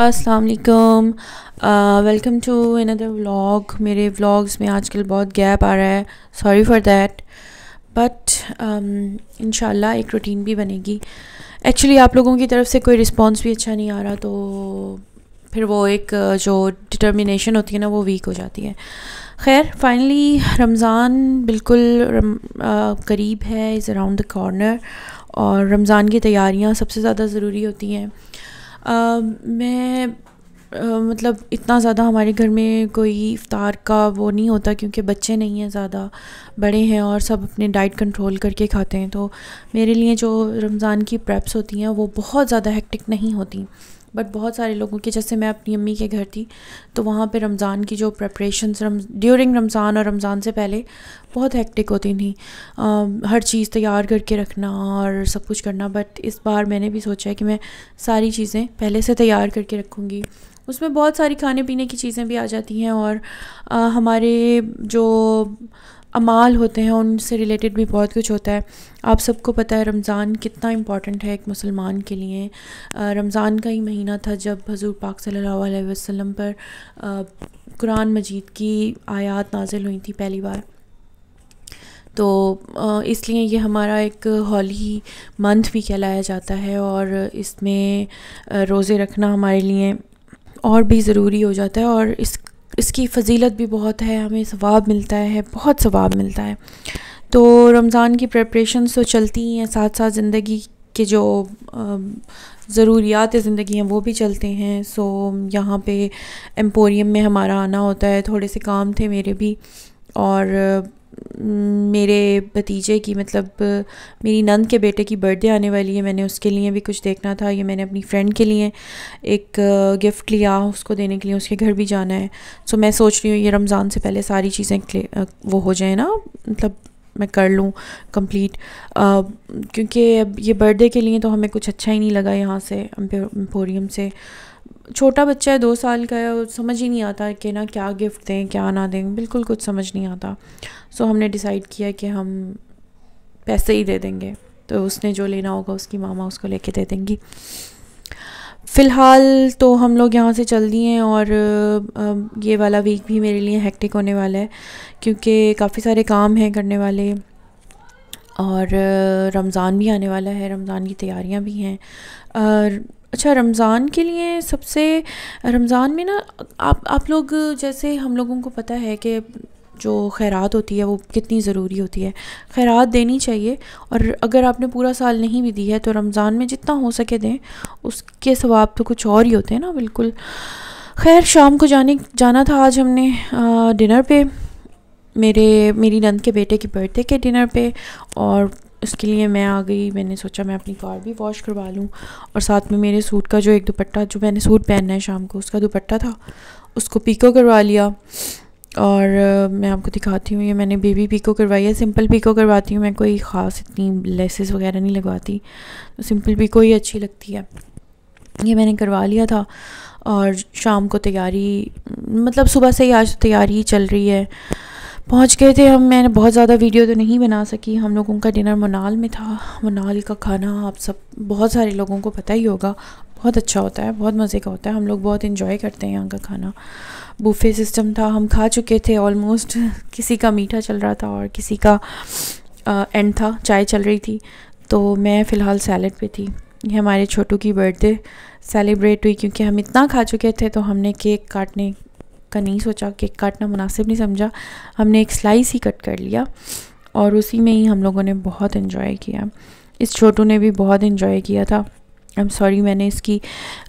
असलकम welcome to another vlog मेरे vlogs में आजकल बहुत गैप आ रहा है sorry for that but in एक रूटीन भी बनेगी एक्चुअली आप लोगों की तरफ से कोई रिस्पॉन्स भी अच्छा नहीं आ रहा तो फिर वो एक जो डिटर्मिनेशन होती है ना वो वीक हो जाती है खैर फाइनली रमज़ान बिल्कुल रम, आ, करीब है इज़ अराउंड द कॉर्नर और रमज़ान की तैयारियाँ सबसे ज़्यादा ज़रूरी होती हैं मैं आ, मतलब इतना ज़्यादा हमारे घर में कोई इफ़ार का वो नहीं होता क्योंकि बच्चे नहीं हैं ज़्यादा बड़े हैं और सब अपने डाइट कंट्रोल करके खाते हैं तो मेरे लिए जो रमज़ान की प्रेप्स होती हैं वो बहुत ज़्यादा हेक्टिक नहीं होती बट बहुत सारे लोगों के जैसे मैं अपनी अम्मी के घर थी तो वहाँ पे रमज़ान की जो प्रपरेशन रम ड्यूरिंग रमज़ान और रमज़ान से पहले बहुत हेक्टिक होती थी आ, हर चीज़ तैयार करके रखना और सब कुछ करना बट इस बार मैंने भी सोचा है कि मैं सारी चीज़ें पहले से तैयार करके रखूँगी उसमें बहुत सारी खाने पीने की चीज़ें भी आ जाती हैं और आ, हमारे जो अमाल होते हैं उनसे रिलेटेड भी बहुत कुछ होता है आप सबको पता है रमज़ान कितना इम्पॉर्टेंट है एक मुसलमान के लिए रमज़ान का ही महीना था जब हजूर पाक सल्लल्लाहु अलैहि वसल्लम पर कुरान मजीद की आयत नाजिल हुई थी पहली बार तो इसलिए ये हमारा एक हॉली मंथ भी कहलाया जाता है और इसमें रोज़े रखना हमारे लिए और भी ज़रूरी हो जाता है और इस इसकी फजीलत भी बहुत है हमें सवाब मिलता है बहुत सवाब मिलता है तो रमज़ान की प्रेपरेशन तो चलती ही हैं साथ साथ ज़िंदगी के जो ज़रूरियात ज़िंदगी हैं वो भी चलते हैं सो यहाँ पे एम्पोरियम में हमारा आना होता है थोड़े से काम थे मेरे भी और मेरे भतीजे की मतलब मेरी नंद के बेटे की बर्थडे आने वाली है मैंने उसके लिए भी कुछ देखना था ये मैंने अपनी फ्रेंड के लिए एक गिफ़्ट लिया उसको देने के लिए उसके घर भी जाना है सो मैं सोच रही हूँ ये रमज़ान से पहले सारी चीज़ें वो हो जाए ना मतलब मैं कर लूँ कंप्लीट क्योंकि अब ये बर्थडे के लिए तो हमें कुछ अच्छा ही नहीं लगा यहाँ से एम्पोरियम से छोटा बच्चा है दो साल का है समझ ही नहीं आता कि ना क्या गिफ्ट दें क्या ना दें बिल्कुल कुछ समझ नहीं आता सो हमने डिसाइड किया कि हम पैसे ही दे देंगे तो उसने जो लेना होगा उसकी मामा उसको लेके दे देंगी फ़िलहाल तो हम लोग यहाँ से चल दिए हैं और ये वाला वीक भी मेरे लिए हेक्टिक होने वाला है क्योंकि काफ़ी सारे काम हैं करने वाले और रमज़ान भी आने वाला है रमज़ान की तैयारियाँ भी हैं और अच्छा रमज़ान के लिए सबसे रमज़ान में ना आप आप लोग जैसे हम लोगों को पता है कि जो खैरात होती है वो कितनी ज़रूरी होती है खैरात देनी चाहिए और अगर आपने पूरा साल नहीं भी दी है तो रमज़ान में जितना हो सके दें उसके सवाब तो कुछ और ही होते हैं ना बिल्कुल खैर शाम को जाने जाना था आज हमने डिनर पे मेरे मेरी नंद के बेटे की बर्थडे के डिनर पे और उसके लिए मैं आ गई मैंने सोचा मैं अपनी कार भी वॉश करवा लूँ और साथ में मेरे सूट का जो एक दुपट्टा जो मैंने सूट पहनना है शाम को उसका दुपट्टा था उसको पीको करवा लिया और मैं आपको दिखाती हूँ ये मैंने बेबी पीको करवाई है सिंपल पीको करवाती हूँ मैं कोई ख़ास इतनी लेसेस वगैरह नहीं लगवाती तो सिंपल पीको ही अच्छी लगती है ये मैंने करवा लिया था और शाम को तैयारी मतलब सुबह से ही आज तैयारी चल रही है पहुंच गए थे हम मैंने बहुत ज़्यादा वीडियो तो नहीं बना सकी हम लोगों का डिनर मनाल में था मनाल का खाना आप सब बहुत सारे लोगों को पता ही होगा बहुत अच्छा होता है बहुत मज़े का होता है हम लोग बहुत इन्जॉय करते हैं यहाँ का खाना बुफे सिस्टम था हम खा चुके थे ऑलमोस्ट किसी का मीठा चल रहा था और किसी का आ, एंड था चाय चल रही थी तो मैं फ़िलहाल सैलड पे थी ये हमारे छोटू की बर्थडे सेलिब्रेट हुई क्योंकि हम इतना खा चुके थे तो हमने केक काटने का नहीं सोचा केक काटना मुनासिब नहीं समझा हमने एक स्लाइस ही कट कर लिया और उसी में ही हम लोगों ने बहुत इन्जॉय किया इस छोटू ने भी बहुत इन्जॉय किया था आई एम सॉरी मैंने इसकी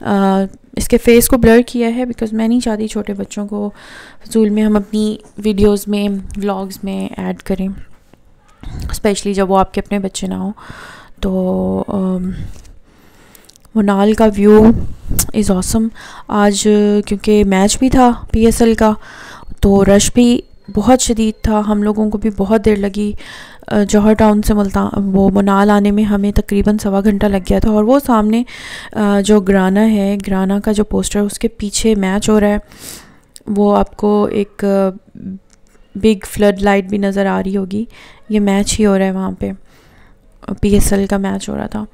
आ, इसके फेस को ब्लर किया है बिकॉज मैं नहीं चाहती छोटे बच्चों को फजूल में हम अपनी वीडियोस में व्लॉग्स में ऐड करें स्पेशली जब वो आपके अपने बच्चे ना हो तो वनाल का व्यू इज़ ऑसम आज क्योंकि मैच भी था पीएसएल का तो रश भी बहुत शदीद था हम लोगों को भी बहुत देर लगी जौहर टाउन से मुल्तान वो मनाल आने में हमें तकरीबन सवा घंटा लग गया था और वो सामने जो ग्राना है ग्राना का जो पोस्टर है उसके पीछे मैच हो रहा है वो आपको एक बिग फ्लड लाइट भी नज़र आ रही होगी ये मैच ही हो रहा है वहाँ पे पीएसएल का मैच हो रहा था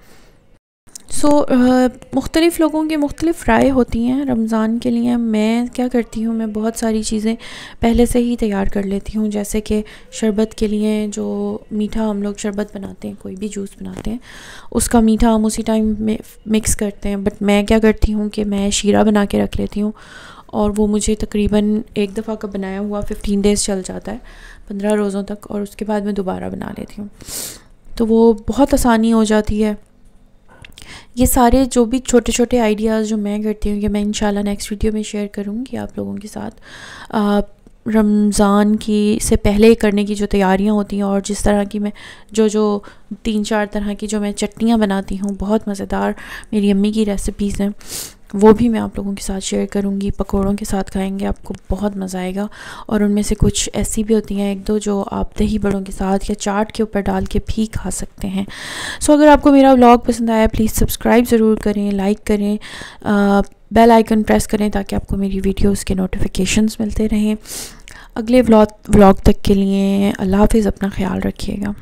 सो so, uh, मुख्तलिफ़ लोगों की मुख्तलिफ़ राय होती हैं रमज़ान के लिए मैं क्या करती हूँ मैं बहुत सारी चीज़ें पहले से ही तैयार कर लेती हूँ जैसे कि शरबत के लिए जो मीठा हम लोग शरबत बनाते हैं कोई भी जूस बनाते हैं उसका मीठा हम उसी टाइम में मिक्स करते हैं बट मैं क्या करती हूँ कि मैं शीरा बना के रख लेती हूँ और वो मुझे तकरीबन एक दफ़ा का बनाया हुआ फ़िफ्टीन डेज़ चल जाता है पंद्रह रोज़ों तक और उसके बाद मैं दोबारा बना लेती हूँ तो वो बहुत आसानी हो जाती है ये सारे जो भी छोटे छोटे आइडियाज़ जो मैं करती हूँ ये मैं इंशाल्लाह नेक्स्ट वीडियो में शेयर करूँगी आप लोगों के साथ रमज़ान की से पहले करने की जो तैयारियाँ होती हैं और जिस तरह की मैं जो जो तीन चार तरह की जो मैं चटनियाँ बनाती हूँ बहुत मज़ेदार मेरी अम्मी की रेसिपीज़ हैं वो भी मैं आप लोगों के साथ शेयर करूँगी पकोड़ों के साथ खाएंगे आपको बहुत मज़ा आएगा और उनमें से कुछ ऐसी भी होती हैं एक दो जो आप दही बड़ों के साथ या चाट के ऊपर डाल के भी खा सकते हैं सो so, अगर आपको मेरा व्लॉग पसंद आया प्लीज़ सब्सक्राइब ज़रूर करें लाइक करें आ, बेल आइकन प्रेस करें ताकि आपको मेरी वीडियोज़ के नोटिफिकेशन मिलते रहें अगले व्लॉग तक के लिए अल्लाह हाफिज़ अपना ख्याल रखिएगा